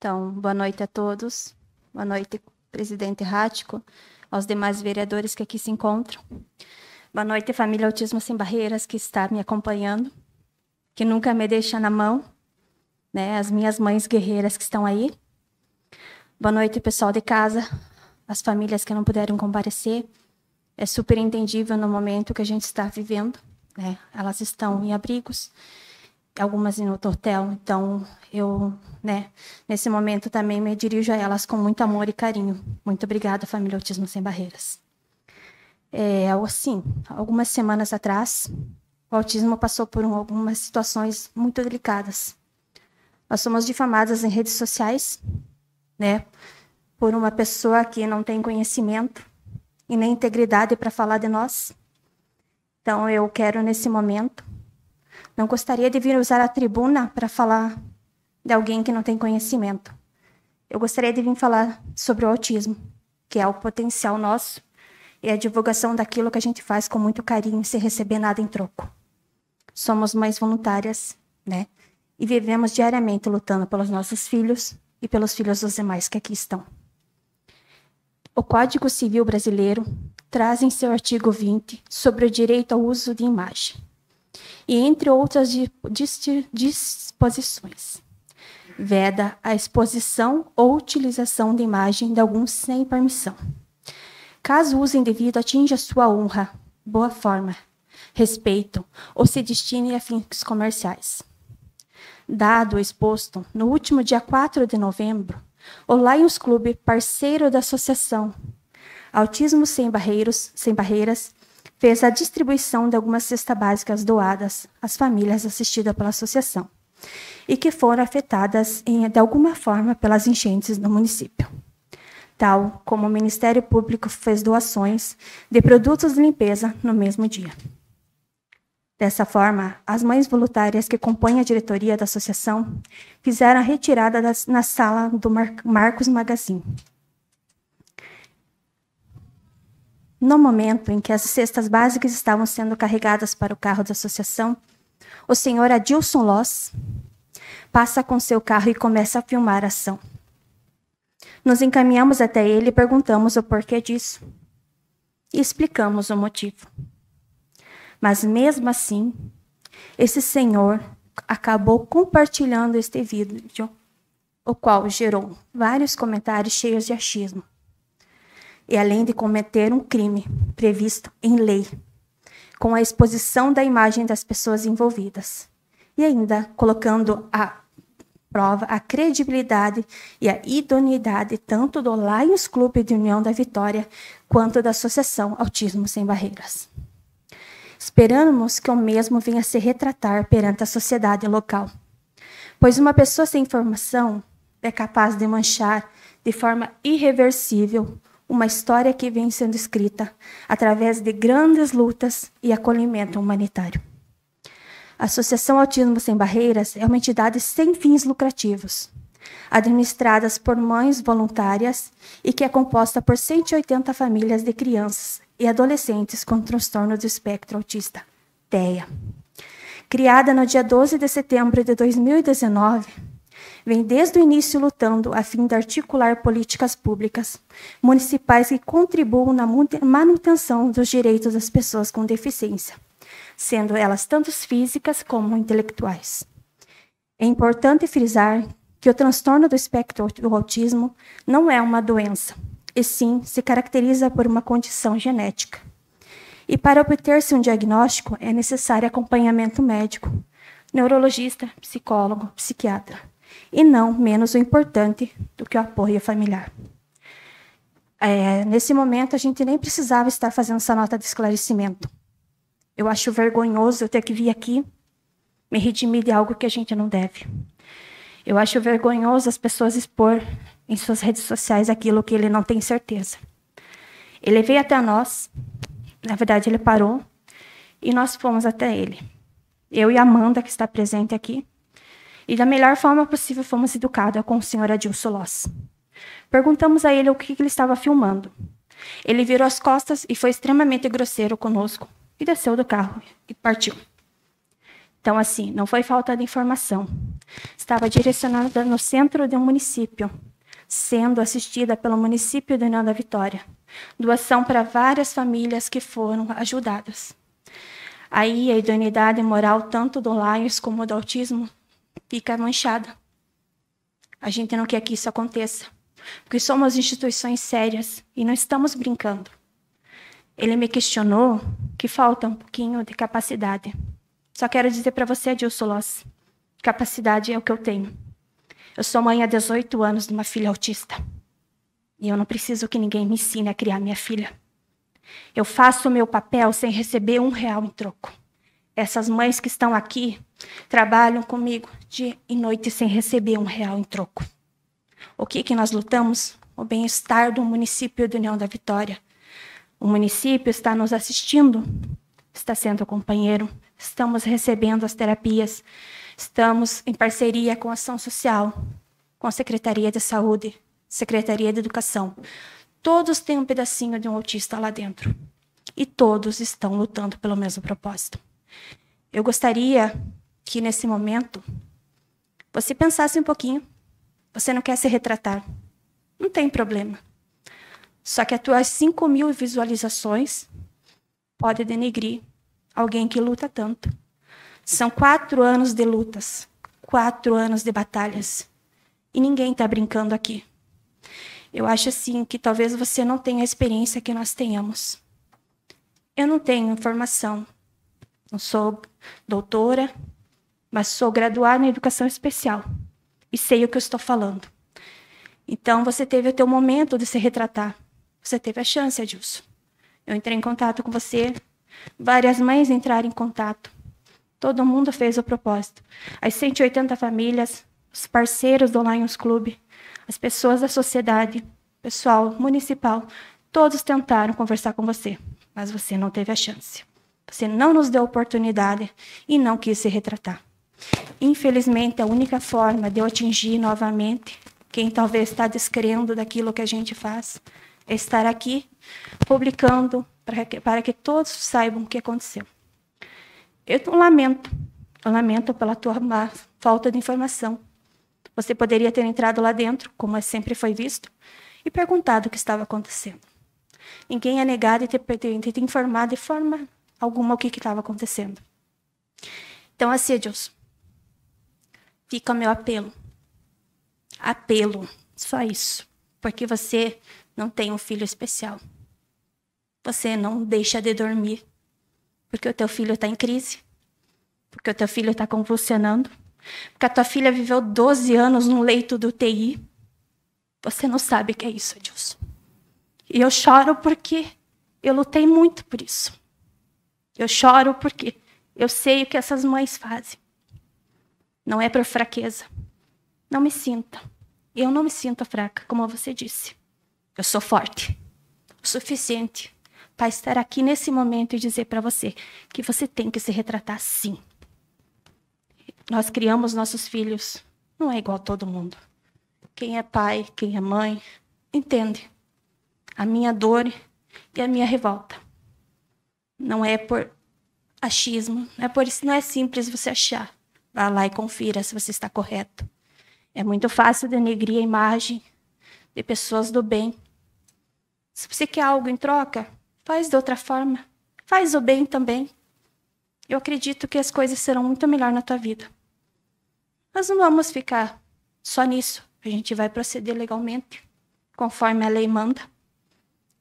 Então, boa noite a todos. Boa noite, presidente Rático, aos demais vereadores que aqui se encontram. Boa noite, família Autismo Sem Barreiras, que está me acompanhando, que nunca me deixa na mão, né? As minhas mães guerreiras que estão aí. Boa noite, pessoal de casa, as famílias que não puderam comparecer. É super entendível no momento que a gente está vivendo, né? Elas estão em abrigos algumas em outro hotel. Então, eu, né, nesse momento também me dirijo a elas com muito amor e carinho. Muito obrigada, família Autismo Sem Barreiras. É, assim, algumas semanas atrás, o autismo passou por um, algumas situações muito delicadas. Nós somos difamadas em redes sociais, né, por uma pessoa que não tem conhecimento e nem integridade para falar de nós. Então, eu quero nesse momento não gostaria de vir usar a tribuna para falar de alguém que não tem conhecimento. Eu gostaria de vir falar sobre o autismo, que é o potencial nosso e a divulgação daquilo que a gente faz com muito carinho, sem receber nada em troco. Somos mães voluntárias, né? E vivemos diariamente lutando pelos nossos filhos e pelos filhos dos demais que aqui estão. O Código Civil Brasileiro traz em seu artigo 20 sobre o direito ao uso de imagem e entre outras disposições. Veda a exposição ou utilização da imagem de algum sem permissão. Caso o uso indevido atinja sua honra, boa forma, respeito ou se destine a fins comerciais. Dado exposto, no último dia 4 de novembro, o Lions Clube, parceiro da associação Autismo Sem, Barreiros, Sem Barreiras, fez a distribuição de algumas cestas básicas doadas às famílias assistidas pela associação e que foram afetadas em, de alguma forma pelas enchentes no município. Tal como o Ministério Público fez doações de produtos de limpeza no mesmo dia. Dessa forma, as mães voluntárias que compõem a diretoria da associação fizeram a retirada das, na sala do Mar Marcos Magazine, No momento em que as cestas básicas estavam sendo carregadas para o carro da associação, o senhor Adilson Loss passa com seu carro e começa a filmar a ação. Nos encaminhamos até ele e perguntamos o porquê disso. E explicamos o motivo. Mas mesmo assim, esse senhor acabou compartilhando este vídeo, o qual gerou vários comentários cheios de achismo e além de cometer um crime previsto em lei, com a exposição da imagem das pessoas envolvidas, e ainda colocando à prova a credibilidade e a idoneidade tanto do Lions Clube de União da Vitória quanto da Associação Autismo Sem Barreiras. Esperamos que o mesmo venha se retratar perante a sociedade local, pois uma pessoa sem informação é capaz de manchar de forma irreversível uma história que vem sendo escrita através de grandes lutas e acolhimento humanitário. A Associação Autismo Sem Barreiras é uma entidade sem fins lucrativos, administradas por mães voluntárias e que é composta por 180 famílias de crianças e adolescentes com transtorno do espectro autista, TEA. Criada no dia 12 de setembro de 2019, vem desde o início lutando a fim de articular políticas públicas municipais que contribuam na manutenção dos direitos das pessoas com deficiência, sendo elas tanto físicas como intelectuais. É importante frisar que o transtorno do espectro do autismo não é uma doença, e sim se caracteriza por uma condição genética. E para obter-se um diagnóstico, é necessário acompanhamento médico, neurologista, psicólogo, psiquiatra e não menos o importante do que o apoio familiar. É, nesse momento, a gente nem precisava estar fazendo essa nota de esclarecimento. Eu acho vergonhoso eu ter que vir aqui me redimir de algo que a gente não deve. Eu acho vergonhoso as pessoas expor em suas redes sociais aquilo que ele não tem certeza. Ele veio até nós, na verdade, ele parou, e nós fomos até ele. Eu e Amanda, que está presente aqui, e da melhor forma possível fomos educados com o senhor Adilson Loss. Perguntamos a ele o que ele estava filmando. Ele virou as costas e foi extremamente grosseiro conosco e desceu do carro e partiu. Então, assim, não foi falta de informação. Estava direcionada no centro de um município, sendo assistida pelo município de União da Vitória. Doação para várias famílias que foram ajudadas. Aí a idoneidade moral, tanto do Lions como do autismo, fica manchada. A gente não quer que isso aconteça, porque somos instituições sérias e não estamos brincando. Ele me questionou que falta um pouquinho de capacidade. Só quero dizer para você, Adilson Loss, capacidade é o que eu tenho. Eu sou mãe há 18 anos de uma filha autista. E eu não preciso que ninguém me ensine a criar minha filha. Eu faço o meu papel sem receber um real em troco. Essas mães que estão aqui Trabalham comigo dia e noite sem receber um real em troco. O que, que nós lutamos? O bem-estar do município de União da Vitória. O município está nos assistindo, está sendo companheiro, estamos recebendo as terapias, estamos em parceria com a Ação Social, com a Secretaria de Saúde, Secretaria de Educação. Todos têm um pedacinho de um autista lá dentro e todos estão lutando pelo mesmo propósito. Eu gostaria que nesse momento você pensasse um pouquinho. Você não quer se retratar. Não tem problema. Só que as tuas 5 mil visualizações pode denegrir alguém que luta tanto. São quatro anos de lutas, quatro anos de batalhas. E ninguém está brincando aqui. Eu acho assim que talvez você não tenha a experiência que nós tenhamos. Eu não tenho formação. Não sou doutora, mas sou graduada em educação especial e sei o que eu estou falando. Então você teve o teu momento de se retratar. Você teve a chance, Adilson. Eu entrei em contato com você, várias mães entraram em contato. Todo mundo fez o propósito. As 180 famílias, os parceiros do Lions Club, as pessoas da sociedade, pessoal municipal, todos tentaram conversar com você, mas você não teve a chance. Você não nos deu oportunidade e não quis se retratar. Infelizmente, a única forma de eu atingir novamente quem talvez está descrendo daquilo que a gente faz é estar aqui publicando para que, para que todos saibam o que aconteceu. Eu lamento, eu lamento pela tua má, falta de informação. Você poderia ter entrado lá dentro, como é sempre foi visto, e perguntado o que estava acontecendo. Ninguém é negado e te, te, informar de forma alguma o que estava acontecendo. Então, assídios Fica o meu apelo. Apelo, só isso. Porque você não tem um filho especial. Você não deixa de dormir porque o teu filho está em crise, porque o teu filho está convulsionando, porque a tua filha viveu 12 anos no leito do TI. Você não sabe o que é isso, Deus. E eu choro porque eu lutei muito por isso. Eu choro porque eu sei o que essas mães fazem. Não é por fraqueza. Não me sinta. Eu não me sinto fraca, como você disse. Eu sou forte. O suficiente para estar aqui nesse momento e dizer para você que você tem que se retratar sim. Nós criamos nossos filhos. Não é igual a todo mundo. Quem é pai, quem é mãe, entende a minha dor e a minha revolta. Não é por achismo, não é por não é simples você achar Vá lá e confira se você está correto. É muito fácil denegrir a imagem de pessoas do bem. Se você quer algo em troca, faz de outra forma. Faz o bem também. Eu acredito que as coisas serão muito melhor na tua vida. Mas não vamos ficar só nisso. A gente vai proceder legalmente, conforme a lei manda.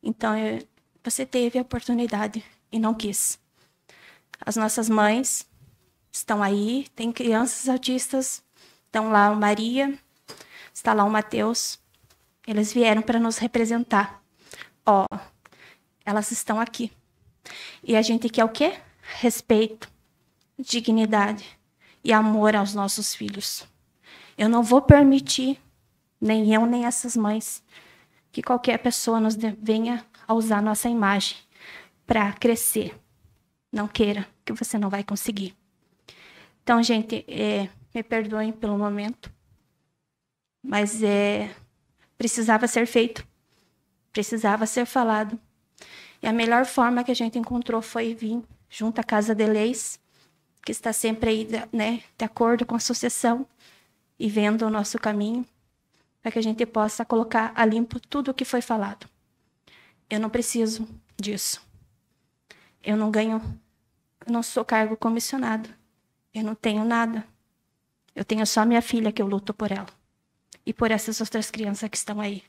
Então, eu, você teve a oportunidade e não quis. As nossas mães estão aí. Tem crianças autistas, estão lá o Maria, está lá o Matheus. Eles vieram para nos representar. Ó, elas estão aqui. E a gente quer o quê? Respeito, dignidade e amor aos nossos filhos. Eu não vou permitir, nem eu, nem essas mães, que qualquer pessoa nos venha a usar nossa imagem para crescer. Não queira, que você não vai conseguir. Então, gente, é, me perdoem pelo momento, mas é, precisava ser feito, precisava ser falado. E a melhor forma que a gente encontrou foi vir junto à Casa de Leis, que está sempre aí, né, de acordo com a associação e vendo o nosso caminho, para que a gente possa colocar a limpo tudo o que foi falado. Eu não preciso disso. Eu não ganho, eu não sou cargo comissionado. Eu não tenho nada. Eu tenho só minha filha que eu luto por ela. E por essas outras crianças que estão aí.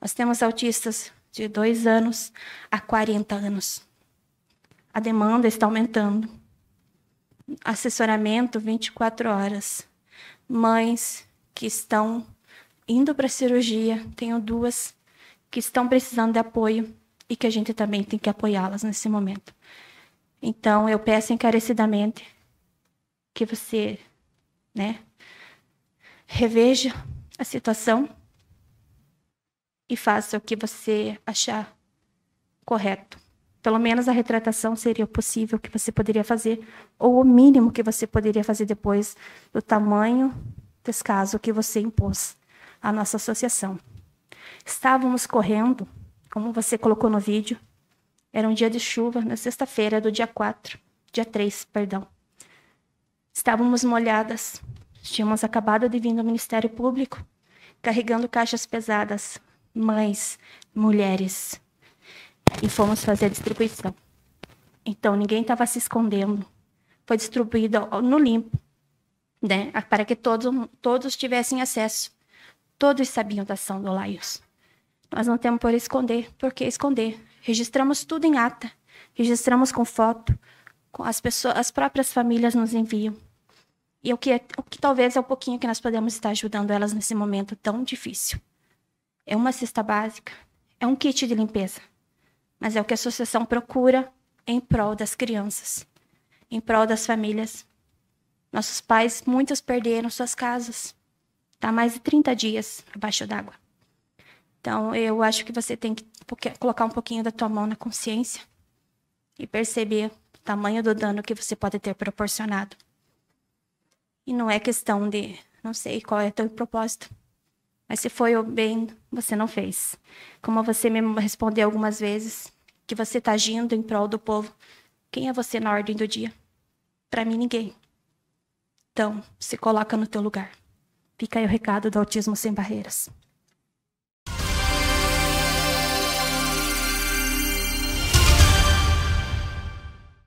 Nós temos autistas de 2 anos a 40 anos. A demanda está aumentando. Assessoramento 24 horas. Mães que estão indo para a cirurgia, tenho duas que estão precisando de apoio e que a gente também tem que apoiá-las nesse momento. Então, eu peço encarecidamente que você, né, reveja a situação e faça o que você achar correto. Pelo menos a retratação seria possível que você poderia fazer, ou o mínimo que você poderia fazer depois do tamanho desse caso que você impôs à nossa associação. Estávamos correndo, como você colocou no vídeo, era um dia de chuva, na sexta-feira do dia 4, dia 3, perdão. Estávamos molhadas. Tínhamos acabado de vir do Ministério Público, carregando caixas pesadas, mães, mulheres. E fomos fazer a distribuição. Então, ninguém estava se escondendo. Foi distribuído no limpo, né? para que todos, todos tivessem acesso. Todos sabiam da ação do Laios. Nós não temos por esconder, por que esconder. Registramos tudo em ata, registramos com foto, as, pessoas, as próprias famílias nos enviam. E o que, é, o que talvez é um pouquinho que nós podemos estar ajudando elas nesse momento tão difícil. É uma cesta básica, é um kit de limpeza, mas é o que a associação procura em prol das crianças, em prol das famílias. Nossos pais, muitos perderam suas casas. Está mais de 30 dias abaixo d'água. Então, eu acho que você tem que colocar um pouquinho da tua mão na consciência e perceber o tamanho do dano que você pode ter proporcionado. E não é questão de, não sei qual é teu propósito. Mas se foi bem, você não fez. Como você me respondeu algumas vezes, que você está agindo em prol do povo. Quem é você na ordem do dia? Para mim, ninguém. Então, se coloca no teu lugar. Fica aí o recado do Autismo Sem Barreiras.